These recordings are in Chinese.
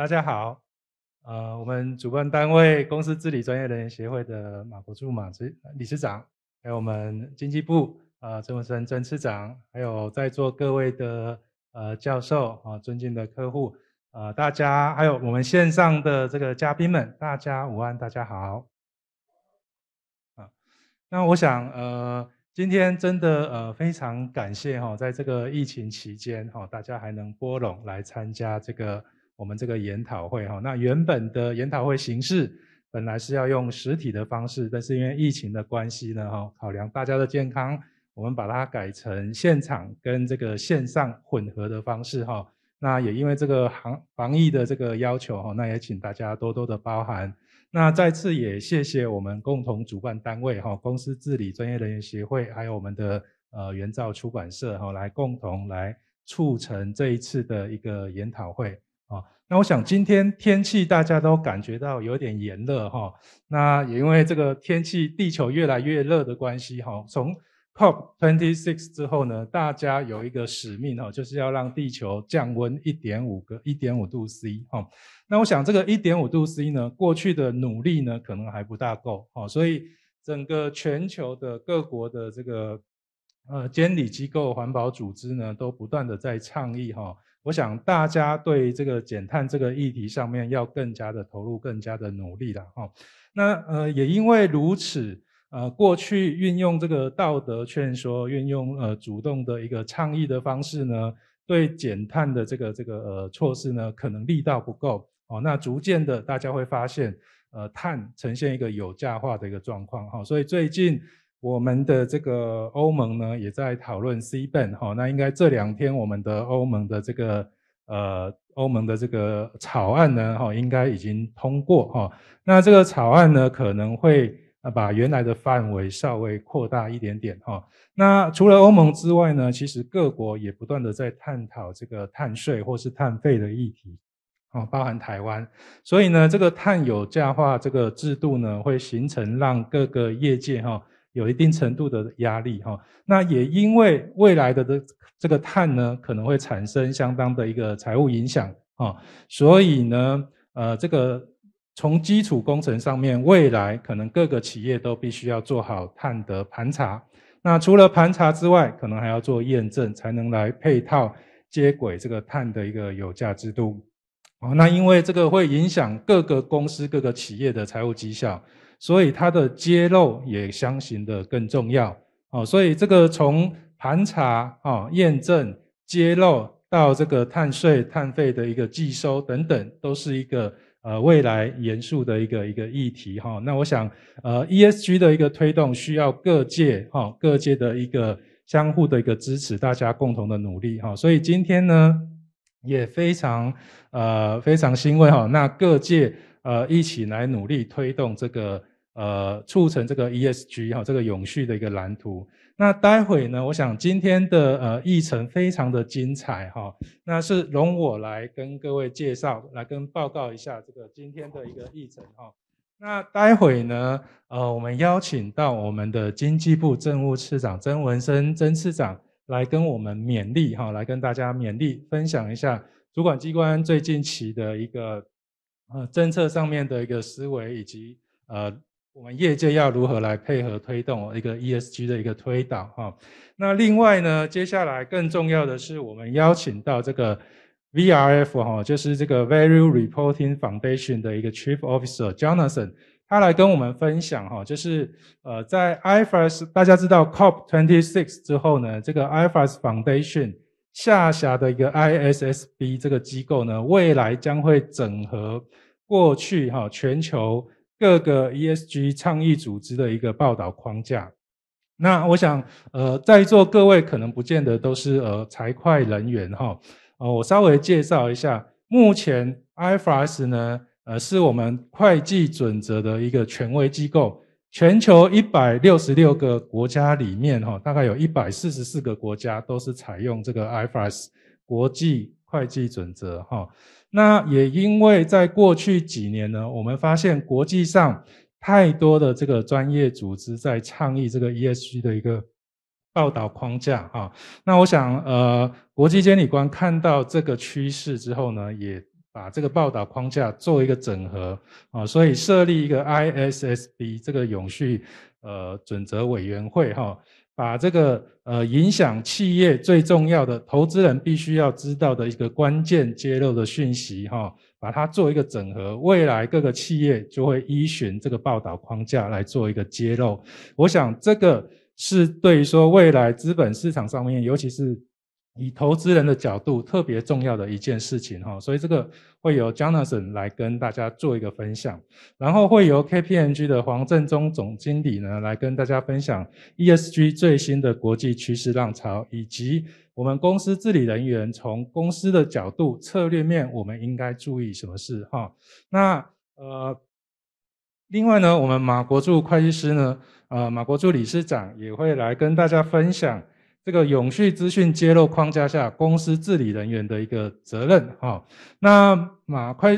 大家好，呃，我们主办单位公司治理专业人员协会的马国柱马执理事长，还有我们经济部呃郑文生郑市长，还有在座各位的呃教授啊，尊敬的客户啊，大家还有我们线上的这个嘉宾们，大家午安，大家好。啊，那我想呃，今天真的呃非常感谢哈，在这个疫情期间哈，大家还能拨冗来参加这个。我们这个研讨会哈，那原本的研讨会形式本来是要用实体的方式，但是因为疫情的关系呢哈，考量大家的健康，我们把它改成现场跟这个线上混合的方式哈。那也因为这个防防疫的这个要求哈，那也请大家多多的包涵。那再次也谢谢我们共同主办单位哈，公司治理专业人员协会，还有我们的呃原造出版社哈，来共同来促成这一次的一个研讨会。啊，那我想今天天气大家都感觉到有点炎热哈。那也因为这个天气，地球越来越热的关系哈。从 COP26 之后呢，大家有一个使命哈，就是要让地球降温一点五个一点五度 C 哈。那我想这个一点五度 C 呢，过去的努力呢，可能还不大够哈。所以整个全球的各国的这个呃，监理机构、环保组织呢，都不断的在倡议哈。我想大家对这个减碳这个议题上面要更加的投入、更加的努力了哈。那呃，也因为如此，呃，过去运用这个道德劝说、运用呃主动的一个倡议的方式呢，对减碳的这个这个呃措施呢，可能力道不够哦。那逐渐的，大家会发现，呃，碳呈现一个有价化的一个状况哈。所以最近。我们的这个欧盟呢，也在讨论 C 本哈，那应该这两天我们的欧盟的这个呃欧盟的这个草案呢，哈，应该已经通过哈。那这个草案呢，可能会把原来的范围稍微扩大一点点哈。那除了欧盟之外呢，其实各国也不断的在探讨这个碳税或是碳费的议题，哦，包含台湾。所以呢，这个碳有价化这个制度呢，会形成让各个业界哈。有一定程度的压力哈，那也因为未来的这这个碳呢，可能会产生相当的一个财务影响啊，所以呢，呃，这个从基础工程上面，未来可能各个企业都必须要做好碳的盘查。那除了盘查之外，可能还要做验证，才能来配套接轨这个碳的一个有价制度。哦，那因为这个会影响各个公司、各个企业的财务绩效。所以它的揭露也相形的更重要哦，所以这个从盘查啊、验证、揭露到这个碳税、碳费的一个计收等等，都是一个呃未来严肃的一个一个议题哈。那我想呃 ESG 的一个推动需要各界哈各界的一个相互的一个支持，大家共同的努力哈。所以今天呢也非常呃非常欣慰哈，那各界呃一起来努力推动这个。呃，促成这个 ESG 哈，这个永续的一个蓝图。那待会呢，我想今天的呃议程非常的精彩哈，那是容我来跟各位介绍，来跟报告一下这个今天的一个议程哈。那待会呢，呃，我们邀请到我们的经济部政务次长曾文生曾次长来跟我们勉励哈，来跟大家勉励分享一下主管机关最近期的一个呃政策上面的一个思维以及呃。我们业界要如何来配合推动一个 ESG 的一个推导哈？那另外呢，接下来更重要的是，我们邀请到这个 VRF 哈，就是这个 Value Reporting Foundation 的一个 Chief Officer Jonathan，他来跟我们分享哈，就是呃，在 IFRS 大家知道 COP Twenty Six 之后呢，这个 IFRS Foundation 下辖的一个 ISSB 这个机构呢，未来将会整合过去哈全球。各个 ESG 倡议组织的一个报道框架。那我想，呃，在座各位可能不见得都是呃财会人员哈。呃，我稍微介绍一下，目前 IFRS 呢，呃，是我们会计准则的一个权威机构。全球一百六十六个国家里面哈，大概有一百四十四个国家都是采用这个 IFRS 国际。会计准则哈，那也因为在过去几年呢，我们发现国际上太多的这个专业组织在倡议这个 ESG 的一个报道框架哈，那我想呃，国际监理官看到这个趋势之后呢，也把这个报道框架做一个整合啊，所以设立一个 ISSB 这个永续呃准则委员会哈。把这个呃影响企业最重要的投资人必须要知道的一个关键揭露的讯息哈，把它做一个整合，未来各个企业就会依循这个报道框架来做一个揭露。我想这个是对于说未来资本市场上面，尤其是。以投资人的角度，特别重要的一件事情哈，所以这个会由 Jonathan 来跟大家做一个分享，然后会由 KPMG 的黄正忠总经理呢来跟大家分享 ESG 最新的国际趋势浪潮，以及我们公司治理人员从公司的角度策略面，我们应该注意什么事哈？那呃，另外呢，我们马国柱会计师呢，呃，马国柱理事长也会来跟大家分享。这个永续资讯揭露框架下，公司治理人员的一个责任哈。那马快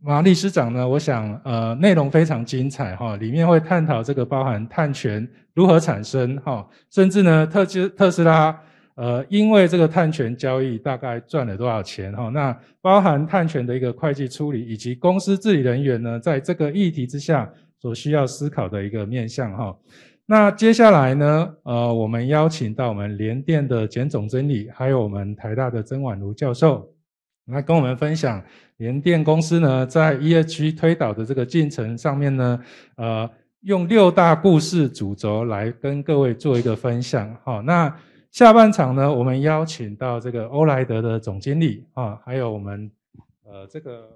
马律师长呢？我想呃内容非常精彩哈，里面会探讨这个包含碳权如何产生哈，甚至呢特斯特斯拉呃因为这个碳权交易大概赚了多少钱哈。那包含碳权的一个会计处理，以及公司治理人员呢在这个议题之下所需要思考的一个面向哈。那接下来呢？呃，我们邀请到我们联电的简总经理，还有我们台大的曾婉如教授，来跟我们分享联电公司呢在 E s g 推导的这个进程上面呢，呃，用六大故事主轴来跟各位做一个分享。好，那下半场呢，我们邀请到这个欧莱德的总经理啊，还有我们呃这个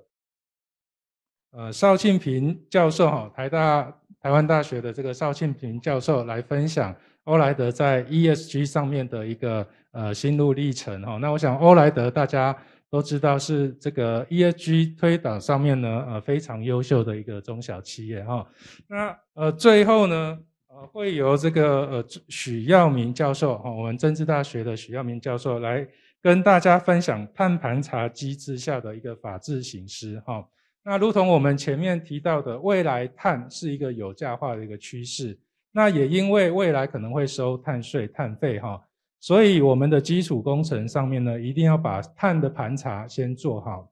呃邵庆平教授哈，台大。台湾大学的这个邵庆平教授来分享欧莱德在 ESG 上面的一个呃心路历程哈，那我想欧莱德大家都知道是这个 ESG 推导上面呢呃非常优秀的一个中小企业哈，那呃最后呢呃会由这个呃许耀明教授哈，我们政治大学的许耀明教授来跟大家分享碳盘查机制下的一个法治形式哈。那如同我们前面提到的，未来碳是一个有价化的一个趋势。那也因为未来可能会收碳税、碳费哈，所以我们的基础工程上面呢，一定要把碳的盘查先做好。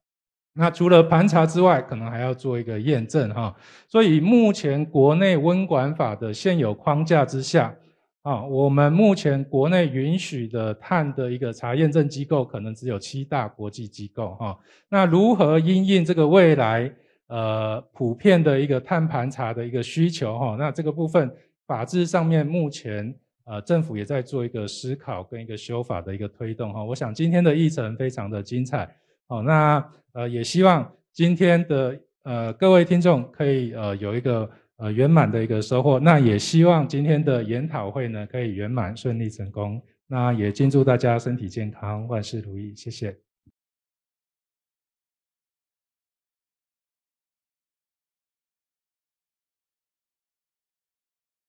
那除了盘查之外，可能还要做一个验证哈。所以目前国内温管法的现有框架之下。啊，我们目前国内允许的碳的一个查验证机构，可能只有七大国际机构哈。那如何因应这个未来呃普遍的一个碳盘查的一个需求哈？那这个部分法制上面目前呃政府也在做一个思考跟一个修法的一个推动哈。我想今天的议程非常的精彩，好，那呃也希望今天的呃各位听众可以呃有一个。呃，圆满的一个收获。那也希望今天的研讨会呢，可以圆满顺利成功。那也敬祝大家身体健康，万事如意。谢谢。